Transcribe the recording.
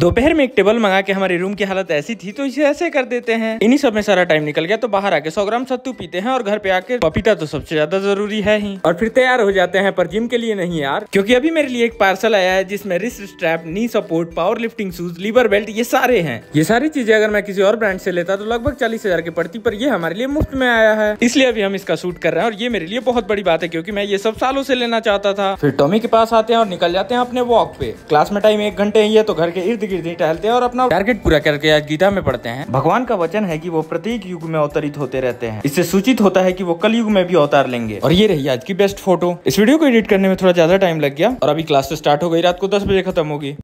दोपहर में एक टेबल मंगा के हमारे रूम की हालत ऐसी थी तो इसे ऐसे कर देते हैं इन्हीं सब में सारा टाइम निकल गया तो बाहर आके सौ ग्राम सत्तू पीते हैं और घर पे आके पपीता तो सबसे ज्यादा जरूरी है ही और फिर तैयार हो जाते हैं पर जिम के लिए नहीं यार क्योंकि अभी मेरे लिए एक पार्सल आया है जिसमें wrist strap knee support power lifting shoes lever belt ये सारे है ये सारी चीजें अगर मैं किसी और ब्रांड से लेता तो लगभग चालीस हजार की पड़ती पर ये हमारे लिए मुफ्त में आया है इसलिए अभी हम इसका शूट कर रहे हैं और ये मेरे लिए बहुत बड़ी बात है क्योंकि मैं ये सब सालों से लेना चाहता था फिर टॉमी के पास आते हैं और निकल जाते हैं अपने वॉक पे क्लास में टाइम एक घंटे ही है तो घर के इर्द गिर टहलते हैं और अपना टारगेट पूरा करके आज गीता में पढ़ते हैं भगवान का वचन है की वो प्रत्येक युग में अवतरित होते रहते हैं इससे सूचित होता है की वो कल युग में भी अवतार लेंगे और ये रही आज की बेस्ट फोटो इस वीडियो को एडिट करने में थोड़ा ज्यादा टाइम लग गया और अभी क्लास स्टार्ट तो हो गई रात को दस बजे खत्म होगी